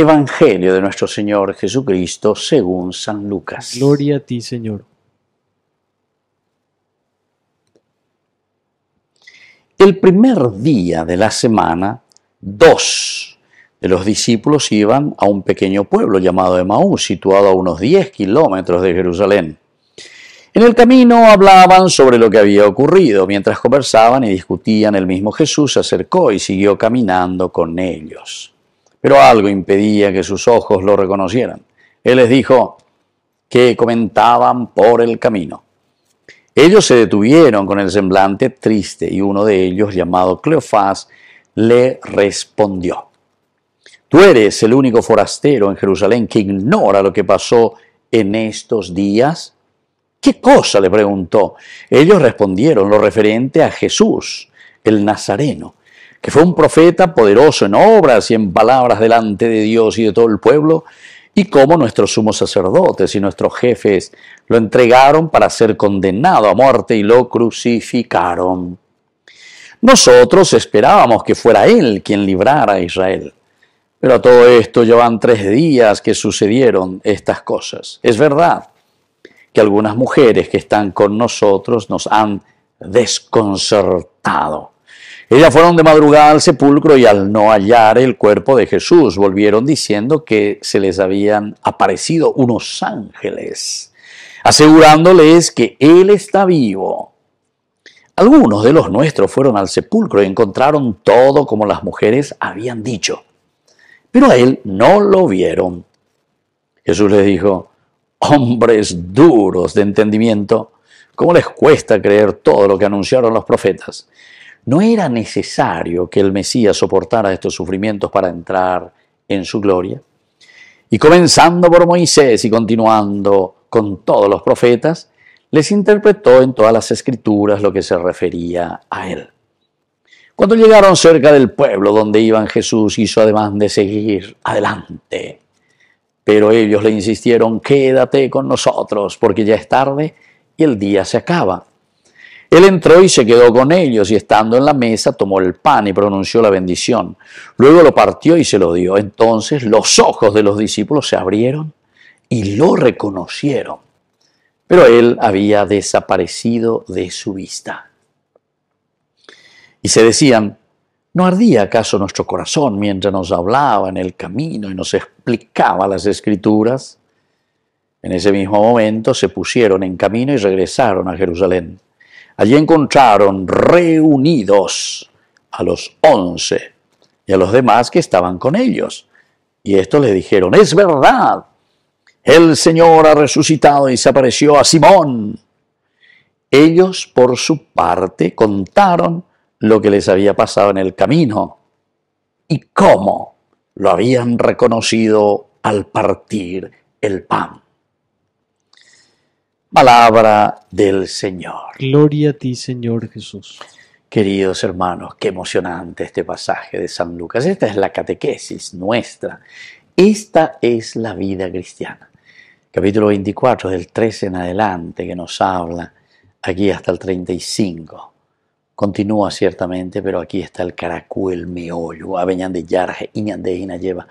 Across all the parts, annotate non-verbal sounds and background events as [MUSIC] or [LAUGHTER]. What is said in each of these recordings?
Evangelio de nuestro Señor Jesucristo según San Lucas. Gloria a ti, Señor. El primer día de la semana, dos de los discípulos iban a un pequeño pueblo llamado Emaús, situado a unos 10 kilómetros de Jerusalén. En el camino hablaban sobre lo que había ocurrido. Mientras conversaban y discutían, el mismo Jesús se acercó y siguió caminando con ellos pero algo impedía que sus ojos lo reconocieran. Él les dijo que comentaban por el camino. Ellos se detuvieron con el semblante triste y uno de ellos, llamado Cleofás, le respondió. Tú eres el único forastero en Jerusalén que ignora lo que pasó en estos días. ¿Qué cosa? le preguntó. Ellos respondieron lo referente a Jesús, el Nazareno, que fue un profeta poderoso en obras y en palabras delante de Dios y de todo el pueblo, y cómo nuestros sumos sacerdotes y nuestros jefes lo entregaron para ser condenado a muerte y lo crucificaron. Nosotros esperábamos que fuera él quien librara a Israel. Pero a todo esto llevan tres días que sucedieron estas cosas. Es verdad que algunas mujeres que están con nosotros nos han desconcertado. Ellas fueron de madrugada al sepulcro y al no hallar el cuerpo de Jesús, volvieron diciendo que se les habían aparecido unos ángeles, asegurándoles que Él está vivo. Algunos de los nuestros fueron al sepulcro y encontraron todo como las mujeres habían dicho, pero a Él no lo vieron. Jesús les dijo, hombres duros de entendimiento, ¿cómo les cuesta creer todo lo que anunciaron los profetas? No era necesario que el Mesías soportara estos sufrimientos para entrar en su gloria. Y comenzando por Moisés y continuando con todos los profetas, les interpretó en todas las escrituras lo que se refería a él. Cuando llegaron cerca del pueblo donde iban, Jesús hizo además de seguir adelante. Pero ellos le insistieron, quédate con nosotros, porque ya es tarde y el día se acaba. Él entró y se quedó con ellos, y estando en la mesa tomó el pan y pronunció la bendición. Luego lo partió y se lo dio. Entonces los ojos de los discípulos se abrieron y lo reconocieron. Pero él había desaparecido de su vista. Y se decían, ¿no ardía acaso nuestro corazón mientras nos hablaba en el camino y nos explicaba las escrituras? En ese mismo momento se pusieron en camino y regresaron a Jerusalén. Allí encontraron reunidos a los once y a los demás que estaban con ellos. Y estos le dijeron, es verdad, el Señor ha resucitado y se apareció a Simón. Ellos por su parte contaron lo que les había pasado en el camino y cómo lo habían reconocido al partir el pan. Palabra del Señor. Gloria a ti, Señor Jesús. Queridos hermanos, qué emocionante este pasaje de San Lucas. Esta es la catequesis nuestra. Esta es la vida cristiana. Capítulo 24, del 13 en adelante, que nos habla aquí hasta el 35. Continúa ciertamente, pero aquí está el caracú, el meollo. Aveñande yarje, iñande, lleva.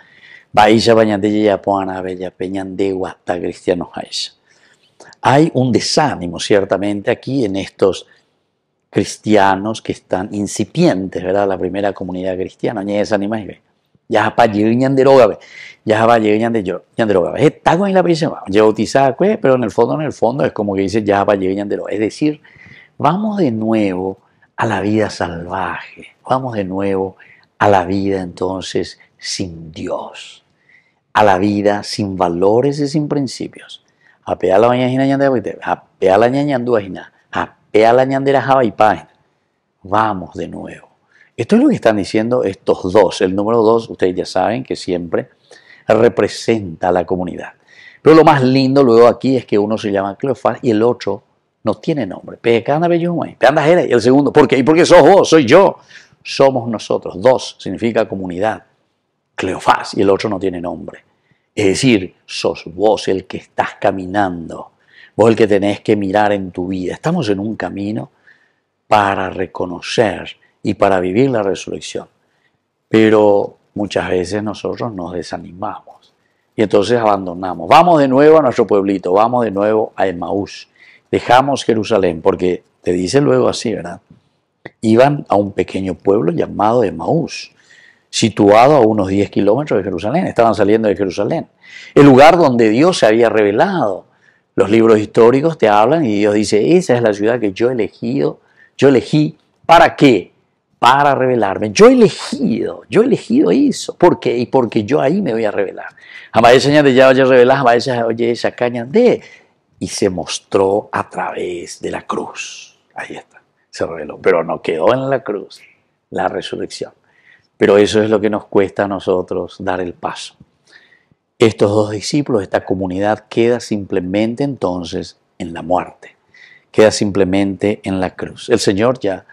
Baisha, bañande, poana, bella, peñande, guata cristianos, esa. Hay un desánimo, ciertamente, aquí en estos cristianos que están incipientes, ¿verdad? La primera comunidad cristiana, ni desánima y ve. Ya va, llegar de ya va. a de yo, de Está con la prisión, ya bautizada, pues, pero en el fondo, en el fondo es como que dice ya pa llegar de Es decir, vamos de nuevo a la vida salvaje, vamos de nuevo a la vida entonces sin Dios, a la vida sin valores y sin principios. Apeala la hina ñande boite, apea la apeala ñandera jaba y Vamos de nuevo. Esto es lo que están diciendo estos dos. El número dos, ustedes ya saben que siempre representa a la comunidad. Pero lo más lindo luego aquí es que uno se llama Cleofás y el otro no tiene nombre. y el segundo. ¿Por qué? porque sos vos? Soy yo. Somos nosotros. Dos significa comunidad. Cleofás y el otro no tiene nombre. Es decir, sos vos el que estás caminando, vos el que tenés que mirar en tu vida. Estamos en un camino para reconocer y para vivir la resurrección. Pero muchas veces nosotros nos desanimamos y entonces abandonamos. Vamos de nuevo a nuestro pueblito, vamos de nuevo a Emmaús. Dejamos Jerusalén, porque te dice luego así, ¿verdad? Iban a un pequeño pueblo llamado Emmaús, situado a unos 10 kilómetros de Jerusalén, estaban saliendo de Jerusalén, el lugar donde Dios se había revelado. Los libros históricos te hablan y Dios dice, esa es la ciudad que yo he elegido, yo elegí, ¿para qué? Para revelarme. Yo he elegido, yo he elegido eso. ¿Por qué? Y porque yo ahí me voy a revelar. Jamás señal de ya a revelar, jamás oye esa caña de... Y se mostró a través de la cruz. Ahí está, se reveló. Pero no quedó en la cruz la resurrección. Pero eso es lo que nos cuesta a nosotros dar el paso. Estos dos discípulos, esta comunidad queda simplemente entonces en la muerte, queda simplemente en la cruz. El Señor ya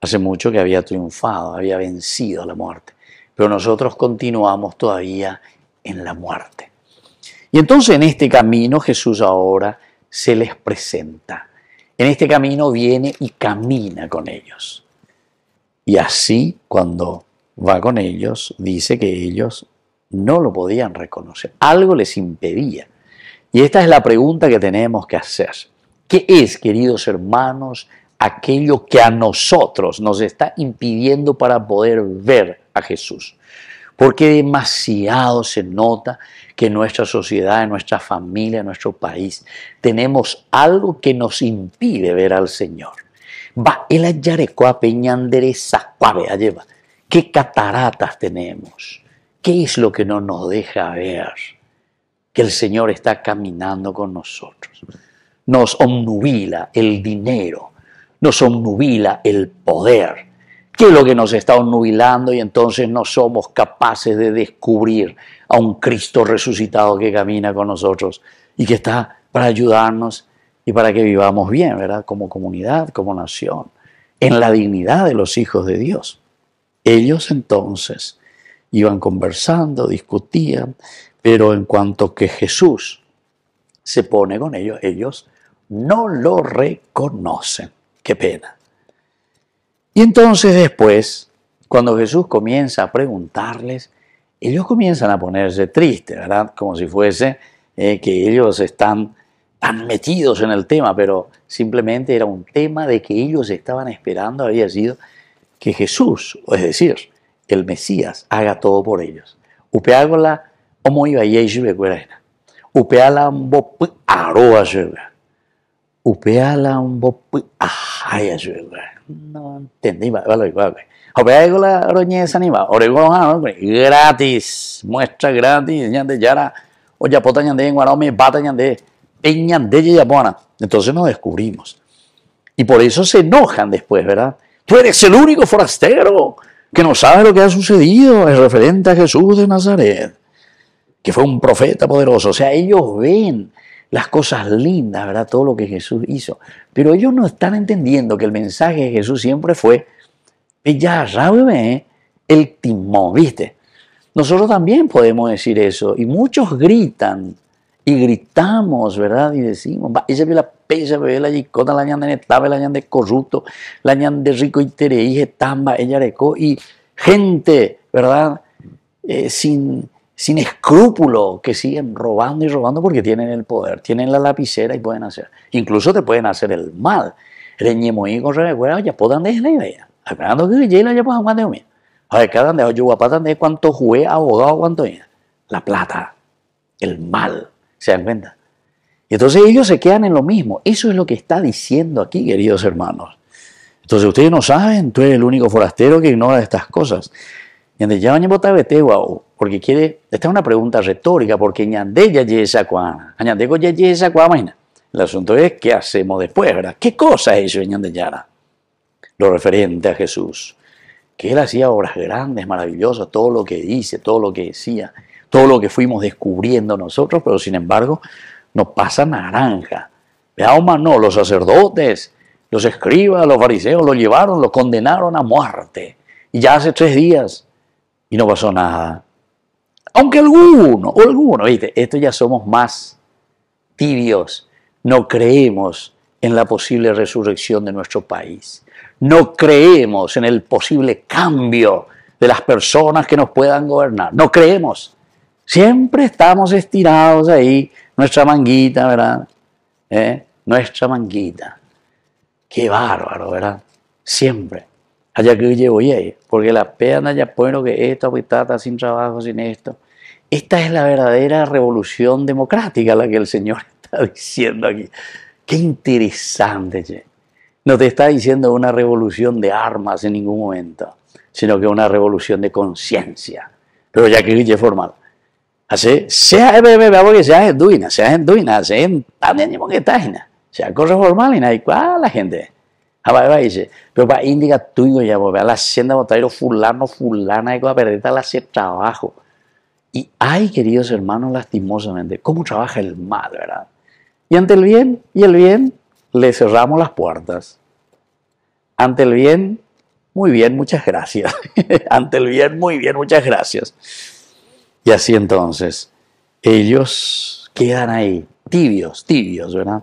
hace mucho que había triunfado, había vencido la muerte, pero nosotros continuamos todavía en la muerte. Y entonces en este camino Jesús ahora se les presenta. En este camino viene y camina con ellos. Y así cuando va con ellos, dice que ellos no lo podían reconocer. Algo les impedía. Y esta es la pregunta que tenemos que hacer. ¿Qué es, queridos hermanos, aquello que a nosotros nos está impidiendo para poder ver a Jesús? Porque demasiado se nota que en nuestra sociedad, en nuestra familia, en nuestro país, tenemos algo que nos impide ver al Señor. Va el hallaré a lleva qué cataratas tenemos, qué es lo que no nos deja ver que el Señor está caminando con nosotros. Nos omnubila el dinero, nos omnubila el poder. ¿Qué es lo que nos está omnubilando? Y entonces no somos capaces de descubrir a un Cristo resucitado que camina con nosotros y que está para ayudarnos y para que vivamos bien, ¿verdad? Como comunidad, como nación, en la dignidad de los hijos de Dios. Ellos entonces iban conversando, discutían, pero en cuanto que Jesús se pone con ellos, ellos no lo reconocen. Qué pena. Y entonces después, cuando Jesús comienza a preguntarles, ellos comienzan a ponerse tristes, ¿verdad? Como si fuese eh, que ellos están tan metidos en el tema, pero simplemente era un tema de que ellos estaban esperando, había sido que Jesús, es decir, el Mesías, haga todo por ellos. Upeágola, homo iba Upeala un aroa Upeala un ajaya No entendí, vale, vale. Upeágola roñez anima, oregón, ah, gratis, muestra gratis, ñande yara, oya pota ñande, guarome, bata ñande, peña de yapona. Entonces nos descubrimos. Y por eso se enojan después, ¿verdad? Tú eres el único forastero que no sabe lo que ha sucedido es referente a Jesús de Nazaret, que fue un profeta poderoso. O sea, ellos ven las cosas lindas, ¿verdad? Todo lo que Jesús hizo. Pero ellos no están entendiendo que el mensaje de Jesús siempre fue, ya rábeme el timón, ¿viste? Nosotros también podemos decir eso. Y muchos gritan y gritamos, ¿verdad? Y decimos, va, esa es la pesa bebé la yicota, la ñan de netabe, la ñan de corrupto, la ñan de rico y terei, tamba, ella y gente, ¿verdad? Eh, sin, sin escrúpulo, que siguen robando y robando porque tienen el poder, tienen la lapicera y pueden hacer. Incluso te pueden hacer el mal. Reñemoí con recuerdo, ya podan dejar la idea. que ya A ver, cada de yo de cuánto jugué abogado cuánto La plata, el mal, ¿se dan cuenta? entonces ellos se quedan en lo mismo. Eso es lo que está diciendo aquí, queridos hermanos. Entonces ustedes no saben, tú eres el único forastero que ignora estas cosas. Porque quiere, esta es una pregunta retórica, porque ya ya El asunto es qué hacemos después, ¿verdad? ¿Qué cosa es eso Lo referente a Jesús, que él hacía obras grandes, maravillosas, todo lo que dice, todo lo que decía, todo lo que fuimos descubriendo nosotros, pero sin embargo, no pasa naranja. Veamos, no, los sacerdotes, los escribas, los fariseos lo llevaron, lo condenaron a muerte. Y ya hace tres días y no pasó nada. Aunque alguno, o alguno, viste, esto ya somos más tibios. No creemos en la posible resurrección de nuestro país. No creemos en el posible cambio de las personas que nos puedan gobernar. No creemos. Siempre estamos estirados ahí, nuestra manguita, ¿verdad? ¿Eh? Nuestra manguita. Qué bárbaro, ¿verdad? Siempre. Allá que y ahí, eh, porque la pena ya bueno que esto, pues sin trabajo, sin esto. Esta es la verdadera revolución democrática la que el Señor [LAUGHS] está diciendo aquí. Qué interesante, che. No te está diciendo una revolución de armas en ningún momento, sino que una revolución de conciencia. Pero ya que es formal sea sea सेहाय que seas enduina, seas enduina, se también que tajina, sea corre formal y nada, cual la gente. Ababa ah, dice, pero para indica y ya, a la hacienda botadero fulano, fulana, y va a perder tal hacer trabajo. Y ay queridos hermanos, lastimosamente, cómo trabaja el mal, ¿verdad? Y ante el bien, y el bien, le cerramos las puertas. Ante el bien, muy bien, muchas gracias. [LAUGHS] ante el bien, muy bien, muchas gracias. Y así entonces, ellos quedan ahí, tibios, tibios, ¿verdad?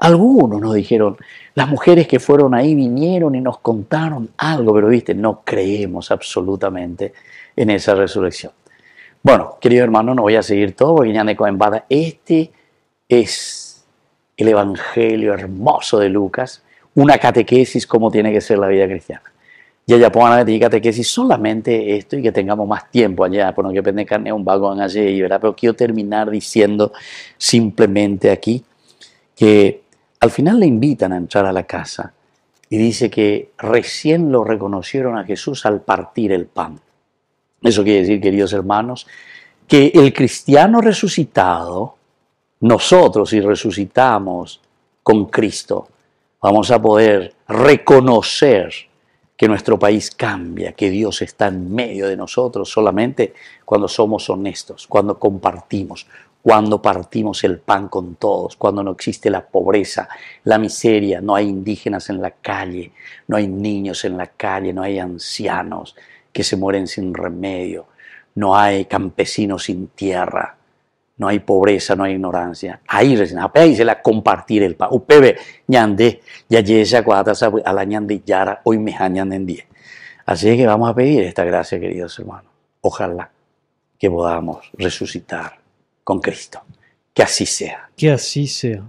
Algunos nos dijeron, las mujeres que fueron ahí vinieron y nos contaron algo, pero viste, no creemos absolutamente en esa resurrección. Bueno, querido hermano, no voy a seguir todo porque ya embada Este es el evangelio hermoso de Lucas, una catequesis como tiene que ser la vida cristiana. Y allá pongan fíjate que si solamente esto y que tengamos más tiempo allá, por no que pende carne un vagón y ¿verdad? Pero quiero terminar diciendo simplemente aquí que al final le invitan a entrar a la casa y dice que recién lo reconocieron a Jesús al partir el pan. Eso quiere decir, queridos hermanos, que el cristiano resucitado, nosotros si resucitamos con Cristo, vamos a poder reconocer que nuestro país cambia, que Dios está en medio de nosotros solamente cuando somos honestos, cuando compartimos, cuando partimos el pan con todos, cuando no existe la pobreza, la miseria, no hay indígenas en la calle, no hay niños en la calle, no hay ancianos que se mueren sin remedio, no hay campesinos sin tierra, no hay pobreza, no hay ignorancia. Ahí recién, ahí se la compartir el pa. Upebe, ñande, ya yesa, cuadata, a la ñande, yara, hoy me en Así que vamos a pedir esta gracia, queridos hermanos. Ojalá que podamos resucitar con Cristo. Que así sea. Que así sea.